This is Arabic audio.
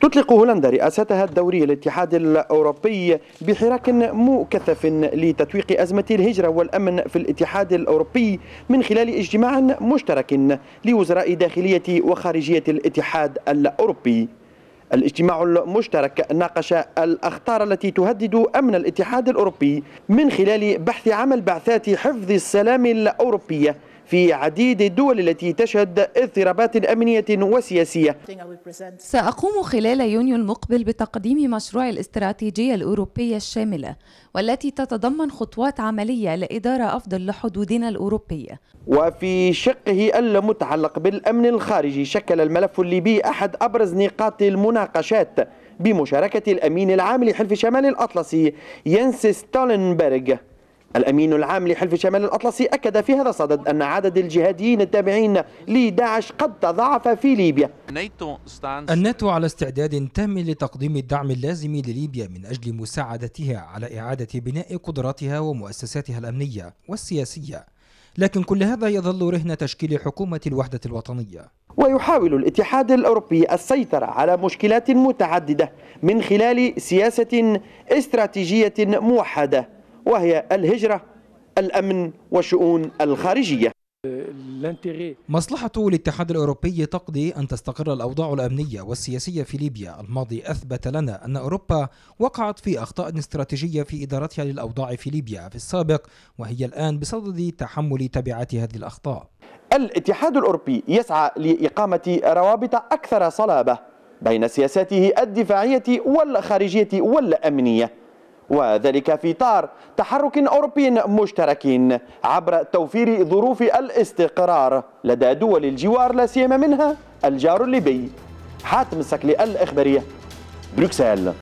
تطلق هولندا رئاستها الدورية للاتحاد الأوروبي بحراك مكثف لتتويق أزمة الهجرة والأمن في الاتحاد الأوروبي من خلال اجتماع مشترك لوزراء داخلية وخارجية الاتحاد الأوروبي الاجتماع المشترك ناقش الأخطار التي تهدد أمن الاتحاد الأوروبي من خلال بحث عمل بعثات حفظ السلام الأوروبية في عديد الدول التي تشهد اضطرابات أمنية وسياسية سأقوم خلال يونيو المقبل بتقديم مشروع الاستراتيجية الأوروبية الشاملة والتي تتضمن خطوات عملية لإدارة أفضل لحدودنا الأوروبية وفي شقه المتعلق بالأمن الخارجي شكل الملف الليبي أحد أبرز نقاط المناقشات بمشاركة الأمين العام لحلف شمال الأطلسي ينس ستولنبرغ الأمين العام لحلف شمال الأطلسي أكد في هذا الصدد أن عدد الجهاديين التابعين لداعش قد تضاعف في ليبيا الناتو على استعداد تام لتقديم الدعم اللازم لليبيا من أجل مساعدتها على إعادة بناء قدراتها ومؤسساتها الأمنية والسياسية لكن كل هذا يظل رهن تشكيل حكومة الوحدة الوطنية ويحاول الاتحاد الأوروبي السيطرة على مشكلات متعددة من خلال سياسة استراتيجية موحدة وهي الهجرة الأمن والشؤون الخارجية مصلحة الاتحاد الأوروبي تقضي أن تستقر الأوضاع الأمنية والسياسية في ليبيا الماضي أثبت لنا أن أوروبا وقعت في أخطاء استراتيجية في إدارتها للأوضاع في ليبيا في السابق وهي الآن بصدد تحمل تبعات هذه الأخطاء الاتحاد الأوروبي يسعى لإقامة روابط أكثر صلابة بين سياساته الدفاعية والخارجية والأمنية وذلك في طار تحرك أوروبي مشترك عبر توفير ظروف الاستقرار لدى دول الجوار لا سيما منها الجار الليبي حاتم السكلي الإخبارية بروكسل